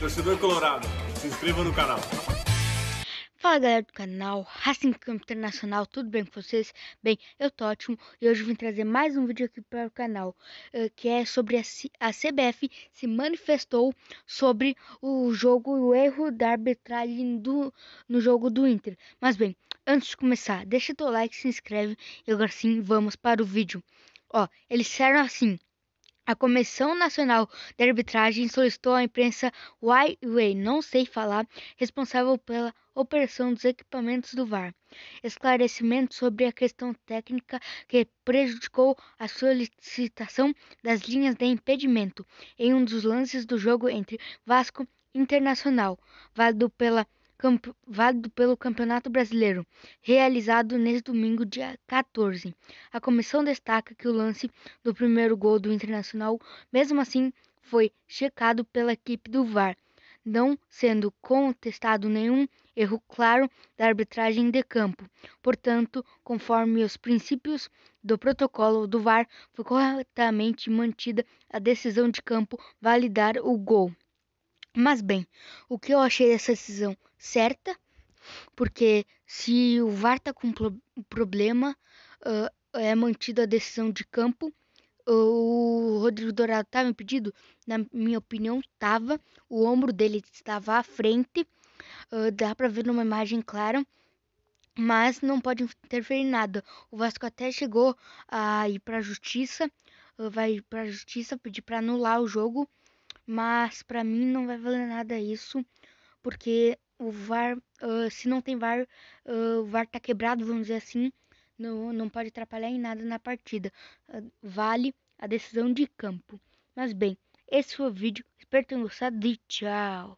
Torcedor Colorado, se inscreva no canal. Fala galera do canal Racing Campo Internacional, tudo bem com vocês? Bem, eu tô ótimo e hoje vim trazer mais um vídeo aqui para o canal eh, que é sobre a, C a CBF se manifestou sobre o jogo e o erro da arbitragem do, no jogo do Inter. Mas bem, antes de começar, deixa teu like, se inscreve e agora sim vamos para o vídeo. Ó, eles disseram assim: a Comissão Nacional de Arbitragem solicitou à imprensa Huawei, não sei falar, responsável pela operação dos equipamentos do VAR, esclarecimento sobre a questão técnica que prejudicou a solicitação das linhas de impedimento em um dos lances do jogo entre Vasco e Internacional, válido pela válido pelo Campeonato Brasileiro, realizado neste domingo, dia 14. A comissão destaca que o lance do primeiro gol do Internacional, mesmo assim, foi checado pela equipe do VAR, não sendo contestado nenhum erro claro da arbitragem de campo. Portanto, conforme os princípios do protocolo do VAR, foi corretamente mantida a decisão de campo validar o gol. Mas bem, o que eu achei dessa decisão certa, porque se o VAR está com pro problema, uh, é mantida a decisão de campo. O Rodrigo Dourado estava tá impedido? Na minha opinião, estava. O ombro dele estava à frente. Uh, dá para ver numa imagem clara mas não pode interferir em nada. O Vasco até chegou a ir para a justiça, ah, vai para a justiça pedir para anular o jogo, mas para mim não vai valer nada isso, porque o VAR, uh, se não tem VAR, uh, o VAR tá quebrado, vamos dizer assim, não, não pode atrapalhar em nada na partida. Uh, vale a decisão de campo. Mas bem, esse foi o vídeo, espero que tenham gostado e tchau!